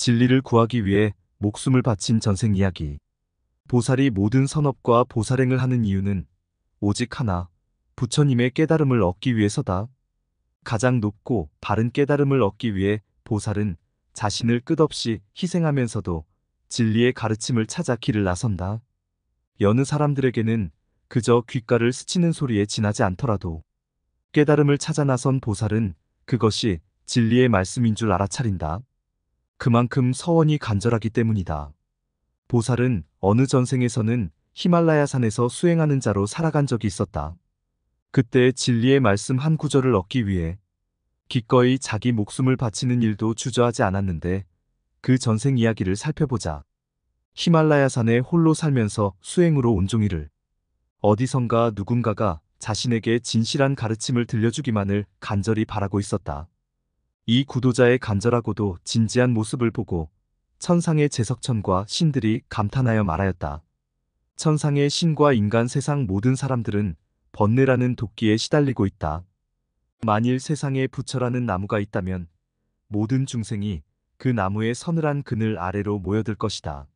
진리를 구하기 위해 목숨을 바친 전생 이야기. 보살이 모든 선업과 보살행을 하는 이유는 오직 하나, 부처님의 깨달음을 얻기 위해서다. 가장 높고 바른 깨달음을 얻기 위해 보살은 자신을 끝없이 희생하면서도 진리의 가르침을 찾아 길을 나선다. 여느 사람들에게는 그저 귓가를 스치는 소리에 지나지 않더라도 깨달음을 찾아 나선 보살은 그것이 진리의 말씀인 줄 알아차린다. 그만큼 서원이 간절하기 때문이다. 보살은 어느 전생에서는 히말라야 산에서 수행하는 자로 살아간 적이 있었다. 그때 진리의 말씀 한 구절을 얻기 위해 기꺼이 자기 목숨을 바치는 일도 주저하지 않았는데 그 전생 이야기를 살펴보자. 히말라야 산에 홀로 살면서 수행으로 온종일을 어디선가 누군가가 자신에게 진실한 가르침을 들려주기만을 간절히 바라고 있었다. 이 구도자의 간절하고도 진지한 모습을 보고 천상의 제석천과 신들이 감탄하여 말하였다. 천상의 신과 인간 세상 모든 사람들은 번뇌라는 도끼에 시달리고 있다. 만일 세상에 부처라는 나무가 있다면 모든 중생이 그 나무의 서늘한 그늘 아래로 모여들 것이다.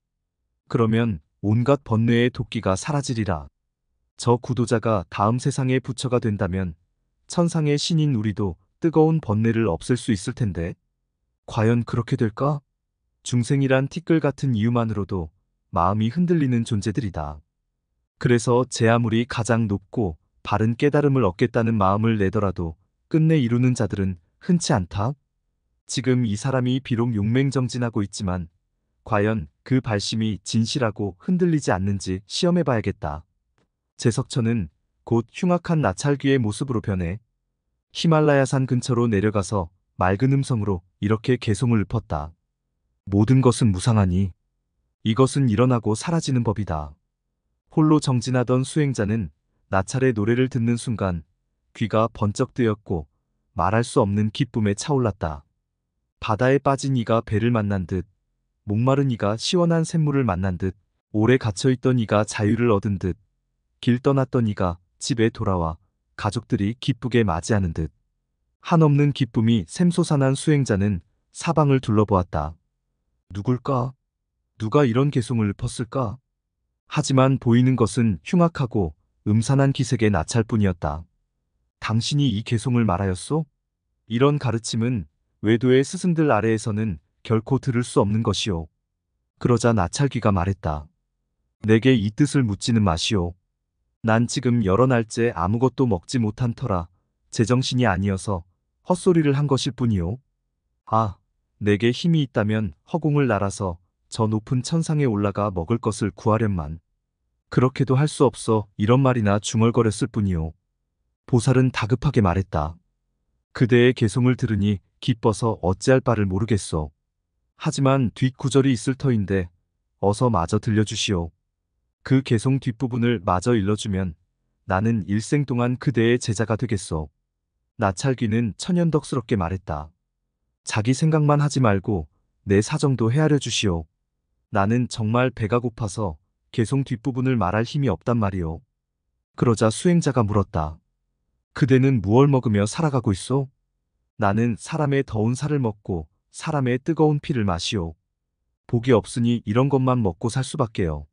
그러면 온갖 번뇌의 도끼가 사라지리라. 저 구도자가 다음 세상의 부처가 된다면 천상의 신인 우리도 뜨거운 번뇌를 없앨 수 있을 텐데 과연 그렇게 될까? 중생이란 티끌 같은 이유만으로도 마음이 흔들리는 존재들이다. 그래서 제 아무리 가장 높고 바른 깨달음을 얻겠다는 마음을 내더라도 끝내 이루는 자들은 흔치 않다. 지금 이 사람이 비록 용맹정진하고 있지만 과연 그 발심이 진실하고 흔들리지 않는지 시험해봐야겠다. 제석천은 곧 흉악한 나찰귀의 모습으로 변해 히말라야산 근처로 내려가서 맑은 음성으로 이렇게 개송을 읊었다. 모든 것은 무상하니 이것은 일어나고 사라지는 법이다. 홀로 정진하던 수행자는 나찰의 노래를 듣는 순간 귀가 번쩍 뜨였고 말할 수 없는 기쁨에 차올랐다. 바다에 빠진 이가 배를 만난 듯 목마른 이가 시원한 샘물을 만난 듯 오래 갇혀있던 이가 자유를 얻은 듯 길 떠났던 이가 집에 돌아와 가족들이 기쁘게 맞이하는 듯 한없는 기쁨이 샘솟아난 수행자는 사방을 둘러보았다. 누굴까? 누가 이런 개송을 펐을까? 하지만 보이는 것은 흉악하고 음산한 기색의 나찰뿐이었다. 당신이 이 개송을 말하였소? 이런 가르침은 외도의 스승들 아래에서는 결코 들을 수 없는 것이오. 그러자 나찰귀가 말했다. 내게 이 뜻을 묻지는 마시오. 난 지금 여러 날째 아무것도 먹지 못한 터라 제정신이 아니어서 헛소리를 한 것일 뿐이요. 아, 내게 힘이 있다면 허공을 날아서 저 높은 천상에 올라가 먹을 것을 구하련만. 그렇게도 할 수 없어 이런 말이나 중얼거렸을 뿐이요. 보살은 다급하게 말했다. 그대의 개성을 들으니 기뻐서 어찌할 바를 모르겠소. 하지만 뒷구절이 있을 터인데 어서 마저 들려주시오. 그개성 뒷부분을 마저 일러주면 나는 일생 동안 그대의 제자가 되겠소. 나찰귀는 천연덕스럽게 말했다. 자기 생각만 하지 말고 내 사정도 헤아려 주시오. 나는 정말 배가 고파서 개성 뒷부분을 말할 힘이 없단 말이오. 그러자 수행자가 물었다. 그대는 무얼 먹으며 살아가고 있소? 나는 사람의 더운 살을 먹고 사람의 뜨거운 피를 마시오. 복이 없으니 이런 것만 먹고 살 수밖에요.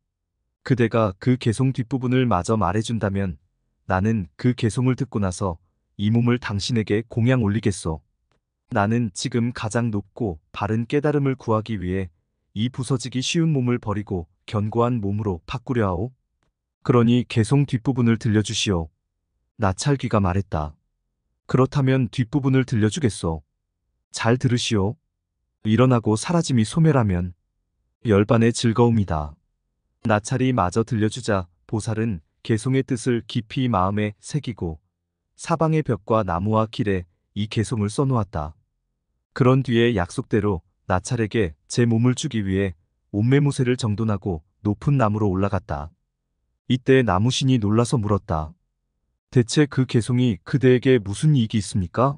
그대가 그 개송 뒷부분을 마저 말해준다면 나는 그 개송을 듣고 나서 이 몸을 당신에게 공양 올리겠소. 나는 지금 가장 높고 바른 깨달음을 구하기 위해 이 부서지기 쉬운 몸을 버리고 견고한 몸으로 바꾸려 하오. 그러니 개송 뒷부분을 들려주시오. 나찰귀가 말했다. 그렇다면 뒷부분을 들려주겠소. 잘 들으시오. 일어나고 사라짐이 소멸하면 열반의 즐거움이다. 나찰이 마저 들려주자 보살은 개송의 뜻을 깊이 마음에 새기고 사방의 벽과 나무와 길에 이 개송을 써놓았다. 그런 뒤에 약속대로 나찰에게 제 몸을 주기 위해 온매무새를 정돈하고 높은 나무로 올라갔다. 이때 나무신이 놀라서 물었다. 대체 그 개송이 그대에게 무슨 이익이 있습니까?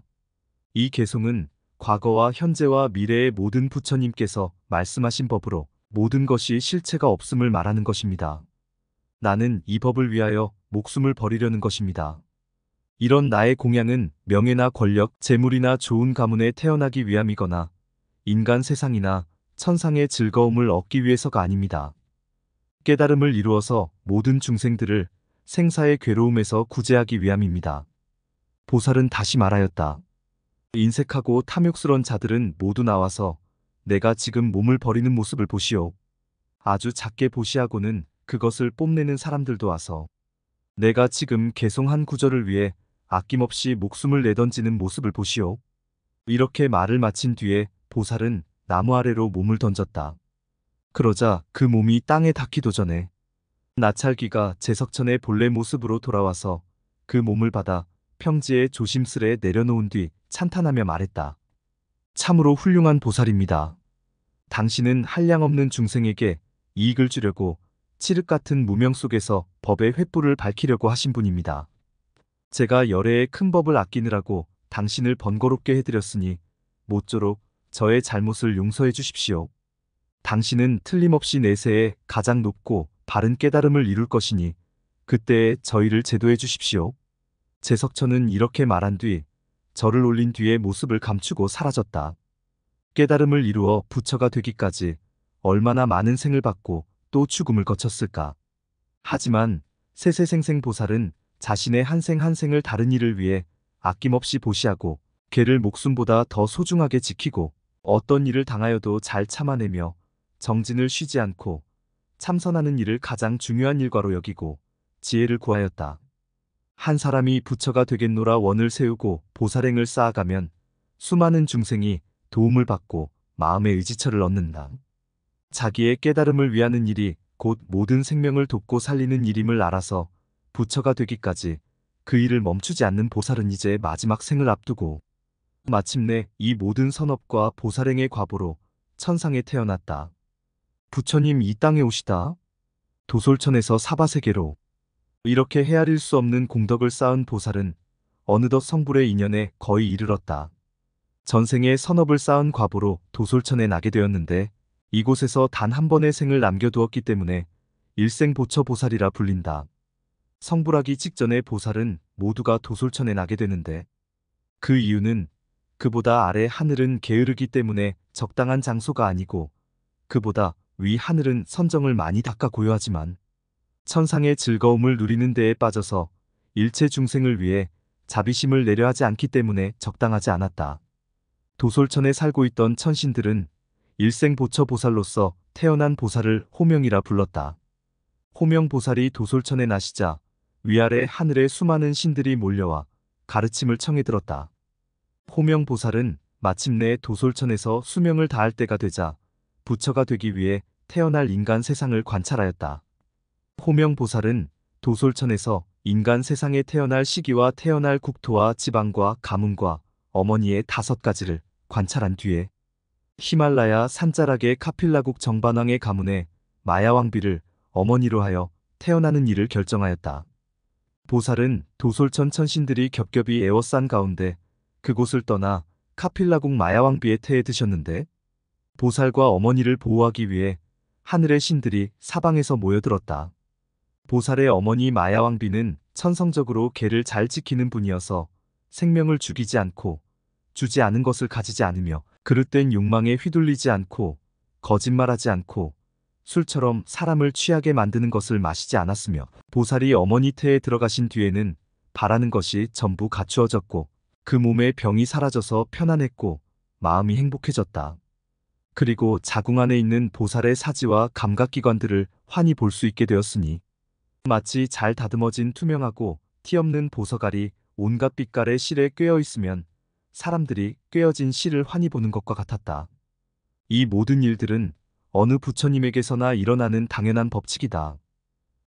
이 개송은 과거와 현재와 미래의 모든 부처님께서 말씀하신 법으로 모든 것이 실체가 없음을 말하는 것입니다. 나는 이 법을 위하여 목숨을 버리려는 것입니다. 이런 나의 공양은 명예나 권력, 재물이나 좋은 가문에 태어나기 위함이거나 인간 세상이나 천상의 즐거움을 얻기 위해서가 아닙니다. 깨달음을 이루어서 모든 중생들을 생사의 괴로움에서 구제하기 위함입니다. 보살은 다시 말하였다. 인색하고 탐욕스런 자들은 모두 나와서 내가 지금 몸을 버리는 모습을 보시오. 아주 작게 보시하고는 그것을 뽐내는 사람들도 와서 내가 지금 개송한 구절을 위해 아낌없이 목숨을 내던지는 모습을 보시오. 이렇게 말을 마친 뒤에 보살은 나무 아래로 몸을 던졌다. 그러자 그 몸이 땅에 닿기도 전에 나찰기가 제석천의 본래 모습으로 돌아와서 그 몸을 받아 평지에 조심스레 내려놓은 뒤 찬탄하며 말했다. 참으로 훌륭한 보살입니다. 당신은 한량없는 중생에게 이익을 주려고 칠흑 같은 무명 속에서 법의 횃불을 밝히려고 하신 분입니다. 제가 열애의 큰 법을 아끼느라고 당신을 번거롭게 해드렸으니 모쪼록 저의 잘못을 용서해 주십시오. 당신은 틀림없이 내세에 가장 높고 바른 깨달음을 이룰 것이니 그때 에 저희를 제도해 주십시오. 제석천은 이렇게 말한 뒤 절을 올린 뒤에 모습을 감추고 사라졌다. 깨달음을 이루어 부처가 되기까지 얼마나 많은 생을 받고 또 죽음을 거쳤을까. 하지만 세세생생 보살은 자신의 한 생 한생을 다른 일을 위해 아낌없이 보시하고 개를 목숨보다 더 소중하게 지키고 어떤 일을 당하여도 잘 참아내며 정진을 쉬지 않고 참선하는 일을 가장 중요한 일과로 여기고 지혜를 구하였다. 한 사람이 부처가 되겠노라 원을 세우고 보살행을 쌓아가면 수많은 중생이 도움을 받고 마음의 의지처를 얻는다. 자기의 깨달음을 위하는 일이 곧 모든 생명을 돕고 살리는 일임을 알아서 부처가 되기까지 그 일을 멈추지 않는 보살은 이제 마지막 생을 앞두고 마침내 이 모든 선업과 보살행의 과보로 천상에 태어났다. 부처님 이 땅에 오시다. 도솔천에서 사바세계로 이렇게 헤아릴 수 없는 공덕을 쌓은 보살은 어느덧 성불의 인연에 거의 이르렀다. 전생에 선업을 쌓은 과보로 도솔천에 나게 되었는데 이곳에서 단 한 번의 생을 남겨두었기 때문에 일생 보처 보살이라 불린다. 성불하기 직전에 보살은 모두가 도솔천에 나게 되는데 그 이유는 그보다 아래 하늘은 게으르기 때문에 적당한 장소가 아니고 그보다 위 하늘은 선정을 많이 닦아 고요하지만 천상의 즐거움을 누리는 데에 빠져서 일체 중생을 위해 자비심을 내려 하지 않기 때문에 적당하지 않았다. 도솔천에 살고 있던 천신들은 일생 보처 보살로서 태어난 보살을 호명이라 불렀다. 호명 보살이 도솔천에 나시자 위아래 하늘에 수많은 신들이 몰려와 가르침을 청해 들었다. 호명 보살은 마침내 도솔천에서 수명을 다할 때가 되자 부처가 되기 위해 태어날 인간 세상을 관찰하였다. 호명보살은 도솔천에서 인간 세상에 태어날 시기와 태어날 국토와 지방과 가문과 어머니의 다섯 가지를 관찰한 뒤에 히말라야 산자락의 카필라국 정반왕의 가문에 마야왕비를 어머니로 하여 태어나는 일을 결정하였다. 보살은 도솔천 천신들이 겹겹이 에워싼 가운데 그곳을 떠나 카필라국 마야왕비의 태에 드셨는데 보살과 어머니를 보호하기 위해 하늘의 신들이 사방에서 모여들었다. 보살의 어머니 마야왕비는 천성적으로 개를 잘 지키는 분이어서 생명을 죽이지 않고 주지 않은 것을 가지지 않으며 그릇된 욕망에 휘둘리지 않고 거짓말하지 않고 술처럼 사람을 취하게 만드는 것을 마시지 않았으며 보살이 어머니 태에 들어가신 뒤에는 바라는 것이 전부 갖추어졌고 그몸에 병이 사라져서 편안했고 마음이 행복해졌다. 그리고 자궁 안에 있는 보살의 사지와 감각기관들을 환히 볼 수 있게 되었으니 마치 잘 다듬어진 투명하고 티없는 보석알이 온갖 빛깔의 실에 꿰어 있으면 사람들이 꿰어진 실을 환히 보는 것과 같았다. 이 모든 일들은 어느 부처님에게서나 일어나는 당연한 법칙이다.